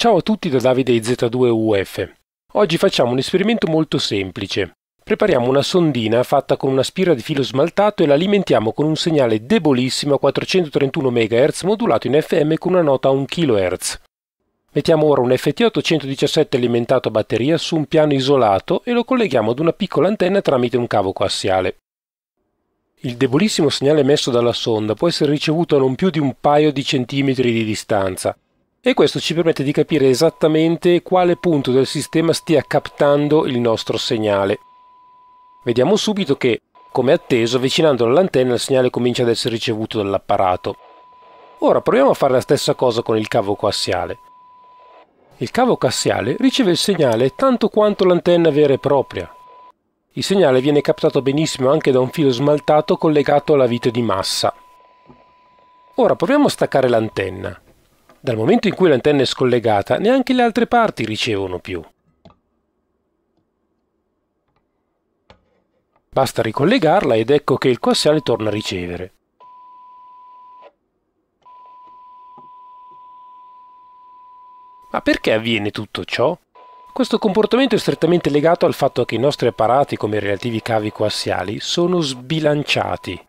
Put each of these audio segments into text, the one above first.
Ciao a tutti da Davide Z2UF. Oggi facciamo un esperimento molto semplice. Prepariamo una sondina fatta con una spira di filo smaltato e la alimentiamo con un segnale debolissimo a 431 MHz modulato in FM con una nota a 1 kHz. Mettiamo ora un FT817 alimentato a batteria su un piano isolato e lo colleghiamo ad una piccola antenna tramite un cavo coassiale. Il debolissimo segnale emesso dalla sonda può essere ricevuto a non più di un paio di centimetri di distanza, e questo ci permette di capire esattamente quale punto del sistema stia captando il nostro segnale. Vediamo subito che, come atteso, avvicinando l'antenna il segnale comincia ad essere ricevuto dall'apparato. Ora proviamo a fare la stessa cosa con il cavo coassiale. Il cavo coassiale riceve il segnale tanto quanto l'antenna vera e propria. Il segnale viene captato benissimo anche da un filo smaltato collegato alla vite di massa. Ora proviamo a staccare l'antenna dal momento in cui l'antenna è scollegata, neanche le altre parti ricevono più. Basta ricollegarla ed ecco che il coassiale torna a ricevere. Ma perché avviene tutto ciò? Questo comportamento è strettamente legato al fatto che i nostri apparati, come i relativi cavi coassiali, sono sbilanciati.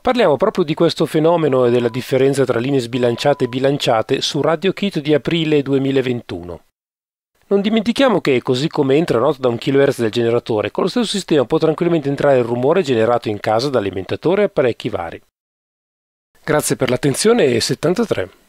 Parliamo proprio di questo fenomeno e della differenza tra linee sbilanciate e bilanciate su Radio Kit di aprile 2021. Non dimentichiamo che, così come entra nota da 1 kHz del generatore, con lo stesso sistema può tranquillamente entrare il rumore generato in casa da alimentatore e apparecchi vari. Grazie per l'attenzione e 73.